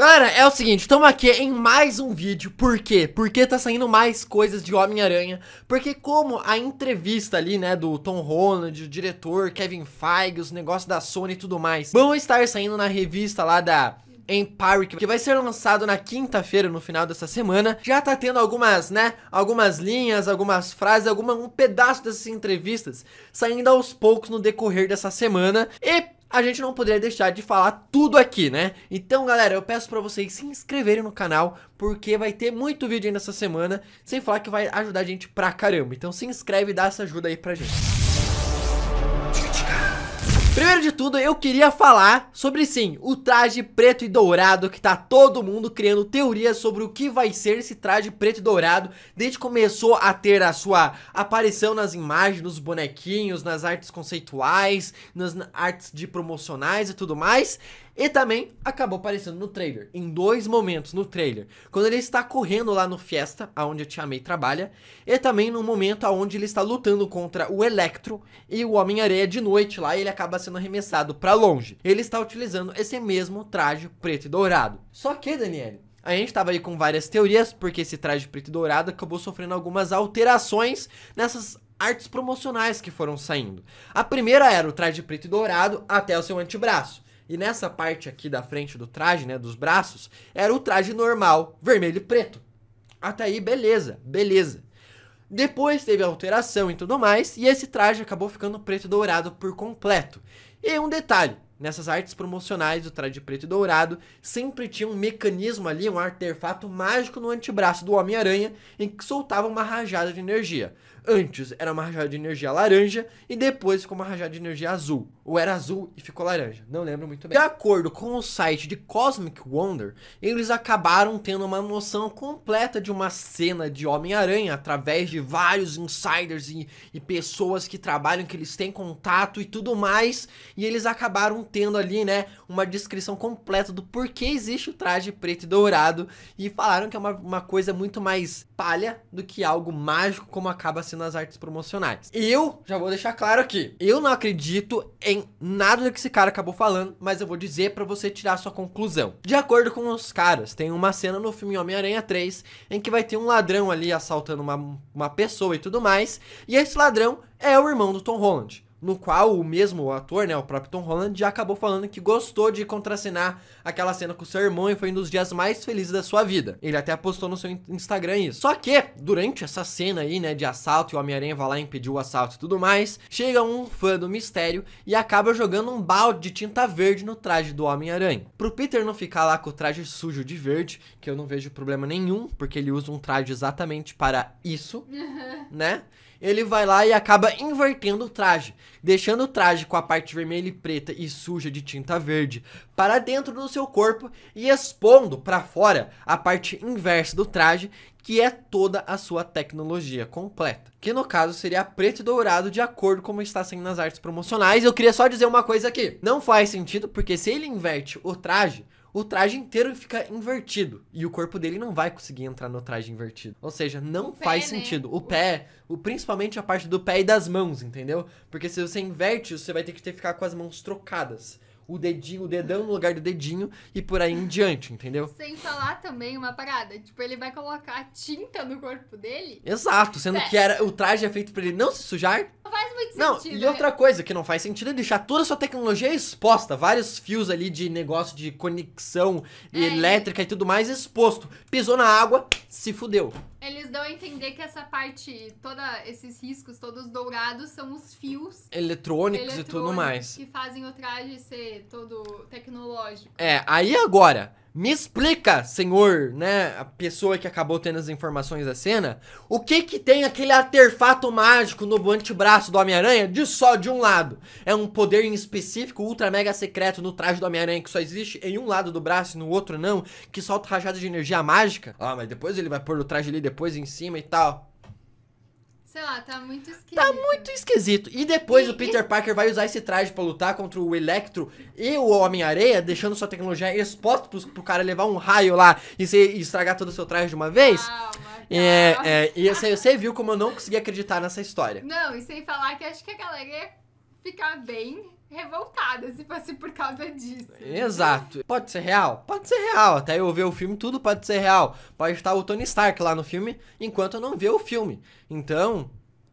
Galera, é o seguinte, estamos aqui em mais um vídeo, por quê? Porque tá saindo mais coisas de Homem-Aranha, porque como a entrevista ali, né, do Tom Holland, o diretor, Kevin Feige, os negócios da Sony e tudo mais, vão estar saindo na revista lá da Empire, que vai ser lançado na quinta-feira, no final dessa semana. Já tá tendo algumas, né, algumas linhas, algumas frases, alguma, um pedaço dessas entrevistas saindo aos poucos no decorrer dessa semana. E a gente não poderia deixar de falar tudo aqui, né? Então, galera, eu peço para vocês se inscreverem no canal, porque vai ter muito vídeo aí nessa semana, sem falar que vai ajudar a gente pra caramba. Então se inscreve e dá essa ajuda aí pra gente. Primeiro de tudo, eu queria falar sobre sim, o traje preto e dourado que tá todo mundo criando teorias sobre o que vai ser esse traje preto e dourado desde que começou a ter a sua aparição nas imagens, nos bonequinhos, nas artes conceituais, nas artes de promocionais e tudo mais. E também acabou aparecendo no trailer, em dois momentos no trailer. Quando ele está correndo lá no Fiesta, aonde a Tia May trabalha, e também no momento aonde ele está lutando contra o Electro e o Homem-Areia de noite lá, e ele acaba sendo arremessado para longe. Ele está utilizando esse mesmo traje preto e dourado. Só que, Daniel, a gente estava aí com várias teorias, porque esse traje preto e dourado acabou sofrendo algumas alterações nessas artes promocionais que foram saindo. A primeira era o traje preto e dourado até o seu antebraço. E nessa parte aqui da frente do traje, né, dos braços, era o traje normal, vermelho e preto. Até aí, beleza, beleza. Depois teve alteração e tudo mais, e esse traje acabou ficando preto e dourado por completo. E um detalhe, nessas artes promocionais do traje preto e dourado, sempre tinha um mecanismo ali, um artefato mágico no antebraço do Homem-Aranha, em que soltava uma rajada de energia. Antes era uma rajada de energia laranja e depois ficou uma rajada de energia azul. Ou era azul e ficou laranja. Não lembro muito bem. De acordo com o site de Cosmic Wonder, eles acabaram tendo uma noção completa de uma cena de Homem-Aranha através de vários insiders e, e pessoas que trabalham, que eles têm contato e tudo mais. E eles acabaram tendo ali, né, uma descrição completa do porquê existe o traje preto e dourado. E falaram que é uma, uma coisa muito mais palha do que algo mágico como acaba assim nas artes promocionais. Eu já vou deixar claro aqui, eu não acredito em nada do que esse cara acabou falando, mas eu vou dizer para você tirar sua conclusão. De acordo com os caras, tem uma cena no filme Homem-Aranha 3 em que vai ter um ladrão ali assaltando uma, uma pessoa e tudo mais, e esse ladrão é o irmão do Tom Holland no qual o mesmo ator, né, o próprio Tom Holland, já acabou falando que gostou de contracenar aquela cena com seu irmão e foi um dos dias mais felizes da sua vida. Ele até postou no seu Instagram isso. Só que, durante essa cena aí, né, de assalto, e o Homem-Aranha vai lá impedir o assalto e tudo mais, chega um fã do mistério e acaba jogando um balde de tinta verde no traje do Homem-Aranha. Pro Peter não ficar lá com o traje sujo de verde, que eu não vejo problema nenhum, porque ele usa um traje exatamente para isso, né? ele vai lá e acaba invertendo o traje, deixando o traje com a parte vermelha e preta e suja de tinta verde para dentro do seu corpo e expondo para fora a parte inversa do traje, que é toda a sua tecnologia completa, que no caso seria preto e dourado de acordo como está sendo nas artes promocionais. Eu queria só dizer uma coisa aqui, não faz sentido porque se ele inverte o traje, o traje inteiro fica invertido. E o corpo dele não vai conseguir entrar no traje invertido. Ou seja, não o faz pé, né? sentido. Né? O, o pé, o, principalmente a parte do pé e das mãos, entendeu? Porque se você inverte, você vai ter que ter, ficar com as mãos trocadas o dedinho, o dedão no lugar do dedinho e por aí em diante, entendeu? Sem falar também uma parada, tipo, ele vai colocar tinta no corpo dele. Exato, sendo é. que era o traje é feito para ele não se sujar. Não faz muito não, sentido. Não, e né? outra coisa que não faz sentido é deixar toda a sua tecnologia exposta, vários fios ali de negócio de conexão é. elétrica e tudo mais exposto. Pisou na água, se fudeu. Eles dão a entender que essa parte, toda esses riscos todos dourados são os fios eletrônicos, eletrônicos e tudo mais que fazem o traje ser todo tecnológico. É, aí agora me explica, senhor, né, a pessoa que acabou tendo as informações da cena, o que que tem aquele artefato mágico no antebraço do Homem-Aranha de só de um lado? É um poder em específico, ultra mega secreto no traje do Homem-Aranha que só existe em um lado do braço e no outro não, que solta rajadas de energia mágica? Ah, mas depois ele vai pôr o traje ali depois em cima e tal. Sei lá, tá muito esquisito. Tá muito esquisito. E depois e, o Peter Parker vai usar esse traje para lutar contra o Electro e o Homem-Areia, deixando sua tecnologia exposta pro, pro cara levar um raio lá e, se, e estragar todo o seu traje de uma vez. Calma, calma. É, é, e você, você viu como eu não consegui acreditar nessa história. Não, e sem falar que acho que a galera ia ficar bem revoltada se fosse por causa disso. Exato. Pode ser real? Pode ser real. Até eu ver o filme, tudo pode ser real. Pode estar o Tony Stark lá no filme, enquanto eu não ver o filme. Então,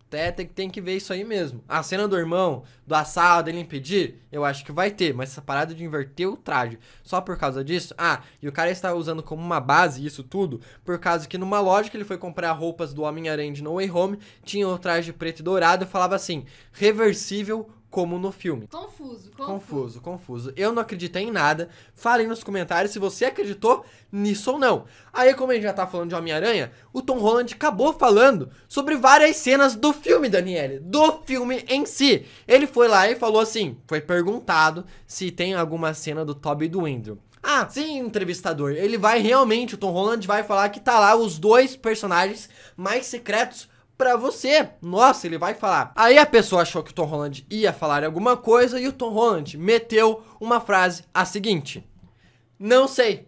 até tem, tem que ver isso aí mesmo. A cena do irmão, do assado, ele impedir, eu acho que vai ter, mas essa parada de inverter o traje só por causa disso. Ah, e o cara está usando como uma base isso tudo, por causa que numa loja que ele foi comprar roupas do Homem-Aranha de No Way Home, tinha o traje preto e dourado e falava assim: reversível como no filme. Confuso, confuso. Confuso, confuso. Eu não acreditei em nada. aí nos comentários se você acreditou nisso ou não. Aí, como a gente já tá falando de Homem-Aranha, o Tom Holland acabou falando sobre várias cenas do filme, Daniele. Do filme em si. Ele foi lá e falou assim: foi perguntado se tem alguma cena do Toby e do Andrew. Ah, sim, entrevistador. Ele vai realmente, o Tom Holland vai falar que tá lá os dois personagens mais secretos para você. Nossa, ele vai falar. Aí a pessoa achou que o Tom Holland ia falar alguma coisa e o Tom Holland meteu uma frase a seguinte: Não sei.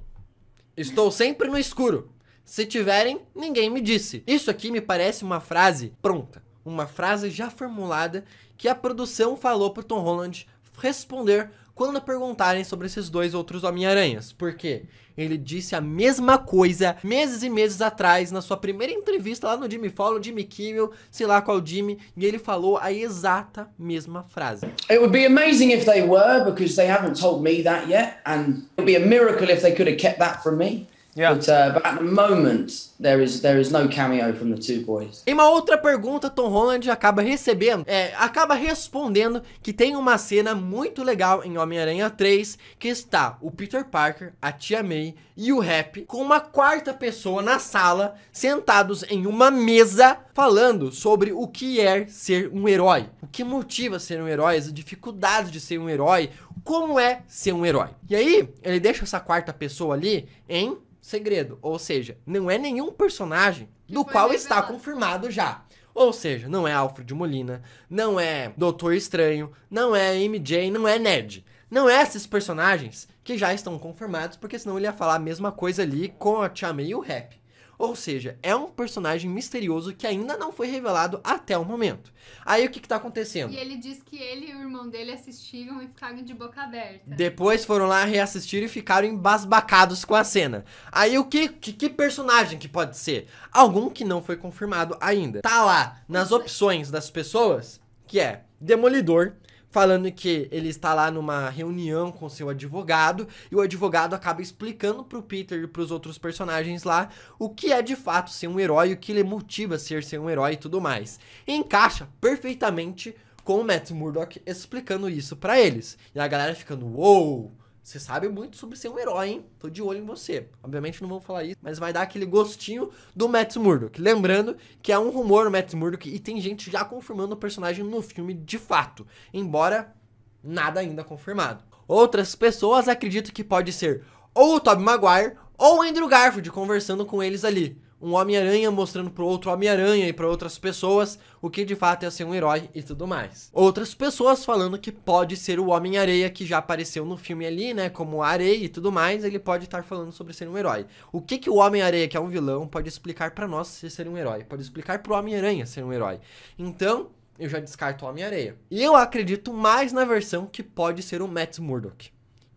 Estou sempre no escuro. Se tiverem, ninguém me disse. Isso aqui me parece uma frase pronta, uma frase já formulada que a produção falou pro Tom Holland responder quando perguntarem sobre esses dois outros Homem-Aranhas. Por quê? ele disse a mesma coisa meses e meses atrás na sua primeira entrevista lá no Jimmy Fallon, Jimmy Kimmel, sei lá qual Jimmy, e ele falou a exata mesma frase. It would be amazing if they were because they haven't told me that yet and it would be a miracle if they could have kept that from me. Yeah. But, uh, but at the moment, there is, there is no cameo from the two boys. Em uma outra pergunta, Tom Holland acaba recebendo, é, acaba respondendo que tem uma cena muito legal em Homem-Aranha 3, que está o Peter Parker, a Tia May e o Rap com uma quarta pessoa na sala, sentados em uma mesa, falando sobre o que é ser um herói, o que motiva ser um herói, as dificuldades de ser um herói, como é ser um herói. E aí, ele deixa essa quarta pessoa ali em segredo. Ou seja, não é nenhum personagem que do qual revelado. está confirmado já. Ou seja, não é Alfred Molina, não é Doutor Estranho, não é MJ, não é Ned. Não é esses personagens que já estão confirmados, porque senão ele ia falar a mesma coisa ali com a Tia May e o Rap. Ou seja, é um personagem misterioso que ainda não foi revelado até o momento. Aí o que, que tá acontecendo? E ele diz que ele e o irmão dele assistiram e ficaram de boca aberta. Depois foram lá reassistir e ficaram embasbacados com a cena. Aí o que, que, que personagem que pode ser? Algum que não foi confirmado ainda. Tá lá nas opções das pessoas, que é Demolidor, falando que ele está lá numa reunião com seu advogado e o advogado acaba explicando pro Peter e pros outros personagens lá o que é de fato ser um herói, o que ele motiva a ser ser um herói e tudo mais. E encaixa perfeitamente com o Matt Murdock explicando isso para eles. E a galera ficando, uou, wow! Você sabe muito sobre ser um herói, hein? Tô de olho em você. Obviamente não vou falar isso, mas vai dar aquele gostinho do Matt Murdock. Lembrando que é um rumor o Matt Murdock e tem gente já confirmando o personagem no filme de fato. Embora nada ainda confirmado. Outras pessoas acreditam que pode ser ou o Tobey Maguire ou o Andrew Garfield conversando com eles ali um Homem-Aranha mostrando pro outro Homem-Aranha e para outras pessoas o que de fato é ser um herói e tudo mais. Outras pessoas falando que pode ser o Homem-Areia que já apareceu no filme ali, né, como areia e tudo mais, ele pode estar falando sobre ser um herói. O que que o Homem-Areia, que é um vilão, pode explicar para nós se ser um herói? Pode explicar pro Homem-Aranha ser um herói. Então, eu já descarto o Homem-Areia. E eu acredito mais na versão que pode ser o Matt Murdock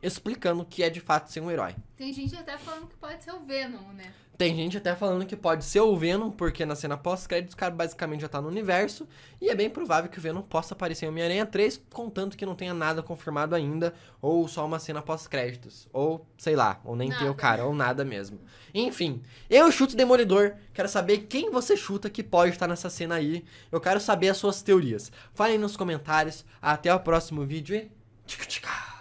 explicando o que é de fato ser um herói. Tem gente até falando que pode ser o Venom, né? Tem gente até falando que pode ser o Venom, porque na cena pós-créditos o cara basicamente já tá no universo, e é bem provável que o Venom possa aparecer em Homem-Aranha 3, contanto que não tenha nada confirmado ainda, ou só uma cena pós-créditos, ou sei lá, ou nem tem o cara, ou nada mesmo. Enfim, eu chuto Demolidor, quero saber quem você chuta que pode estar nessa cena aí, eu quero saber as suas teorias. Falem nos comentários, até o próximo vídeo e... tchau. tchica.